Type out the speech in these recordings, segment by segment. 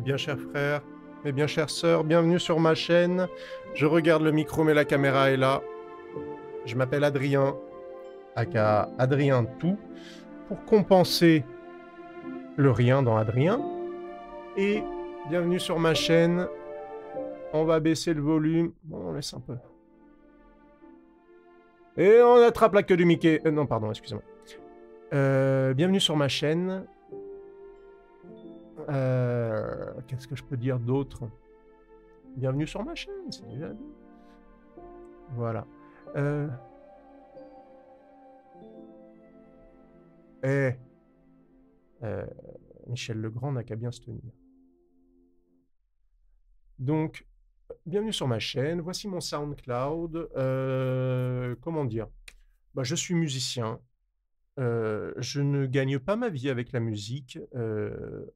bien chers frères, mes bien chères sœurs, bienvenue sur ma chaîne. Je regarde le micro, mais la caméra est là. Je m'appelle Adrien, aka Adrien Tout, pour compenser le rien dans Adrien. Et bienvenue sur ma chaîne. On va baisser le volume. Bon, on laisse un peu. Et on attrape la queue du Mickey. Euh, non, pardon, excusez-moi. Euh, bienvenue sur ma chaîne. Euh, qu'est-ce que je peux dire d'autre Bienvenue sur ma chaîne, c'est Voilà. Euh, eh euh, Michel Legrand n'a qu'à bien se tenir. Donc, bienvenue sur ma chaîne. Voici mon SoundCloud. comment dire bah, Je suis musicien je ne gagne pas ma vie avec la musique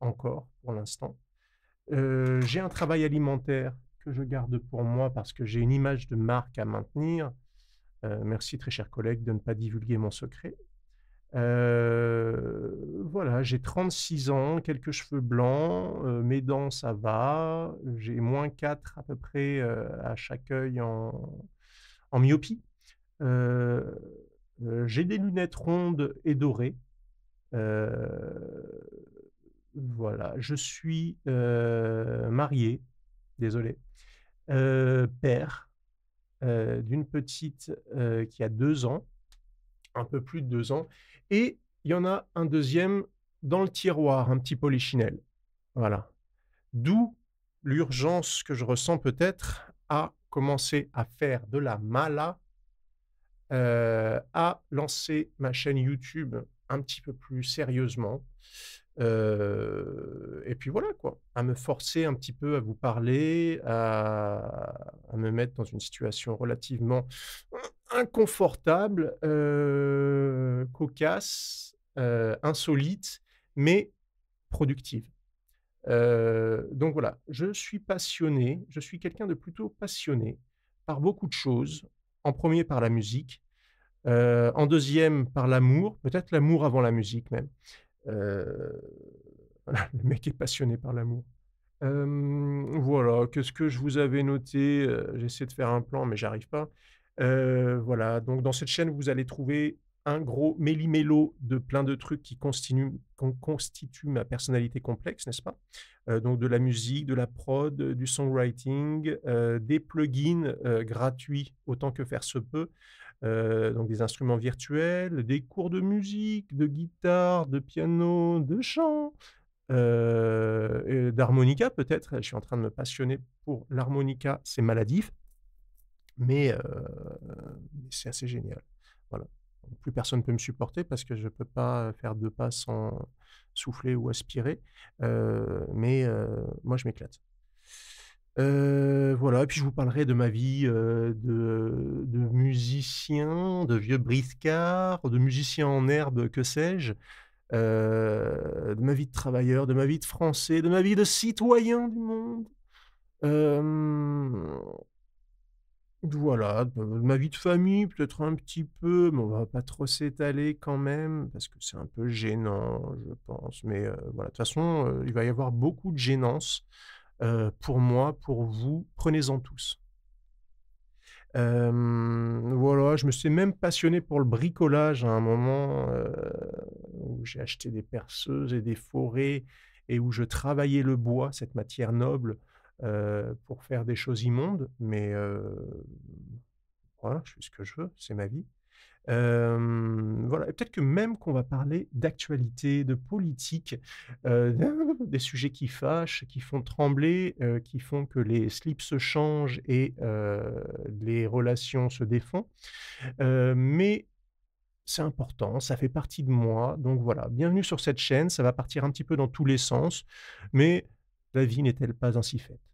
encore pour l'instant. j'ai un travail alimentaire que je garde pour moi parce que j'ai une image de marque à maintenir. merci très cher collègue de ne pas divulguer mon secret. voilà, j'ai 36 ans, quelques cheveux blancs, mes dents ça va, j'ai moins 4 à peu près à chaque œil en, myopie. Euh, j'ai des lunettes rondes et dorées. voilà, je suis marié, désolé, père d'une petite qui a deux ans, un peu plus de deux ans, et il y en a un deuxième dans le tiroir, un petit polichinelle. Voilà. D'où l'urgence que je ressens peut-être à commencer à faire de la mala euh, à lancer ma chaîne YouTube un petit peu plus sérieusement. Euh, et puis voilà, quoi, à me forcer un petit peu à vous parler, à, me mettre dans une situation relativement inconfortable, euh, cocasse, insolite, mais productive. donc voilà, je suis passionné, je suis quelqu'un de plutôt passionné par beaucoup de choses, en premier par la musique, euh, en deuxième par l'amour, peut-être l'amour avant la musique même. Euh, le mec est passionné par l'amour. Euh, voilà, qu'est-ce que je vous avais noté J'essaie de faire un plan, mais j'arrive pas. voilà, donc dans cette chaîne, vous allez trouver un gros méli-mélo de plein de trucs qui constituent, ma personnalité complexe, n'est-ce pas euh, Donc de la musique, de la prod, euh, du songwriting, euh, des plugins gratuits autant que faire se peut, donc des instruments virtuels, des cours de musique, de guitare, de piano, de chant, d'harmonica peut-être. Je suis en train de me passionner pour l'harmonica, c'est maladif, mais c'est assez génial. Voilà plus personne ne peut me supporter parce que je ne peux pas faire deux pas sans souffler ou aspirer. mais moi, je m'éclate. voilà, et puis je vous parlerai de ma vie de, de, musicien, de vieux briscard, de musicien en herbe, que sais-je, de ma vie de travailleur, de ma vie de français, de ma vie de citoyen du monde. Voilà, ma vie de famille, peut-être un petit peu, mais on va pas trop s'étaler quand même, parce que c'est un peu gênant, je pense. Mais voilà, de toute façon, il va y avoir beaucoup de gênance pour moi, pour vous. Prenez-en tous. voilà, je me suis même passionné pour le bricolage à un moment où j'ai acheté des perceuses et des forêts et où je travaillais le bois, cette matière noble, euh, pour faire des choses immondes, mais euh, voilà, je fais ce que je veux, c'est ma vie. voilà, peut-être que même qu'on va parler d'actualité, de politique, euh, des sujets qui fâchent, qui font trembler, qui font que les slips se changent et les relations se défont. mais c'est important, ça fait partie de moi. Donc voilà, bienvenue sur cette chaîne, ça va partir un petit peu dans tous les sens, mais la vie n'est-elle pas ainsi faite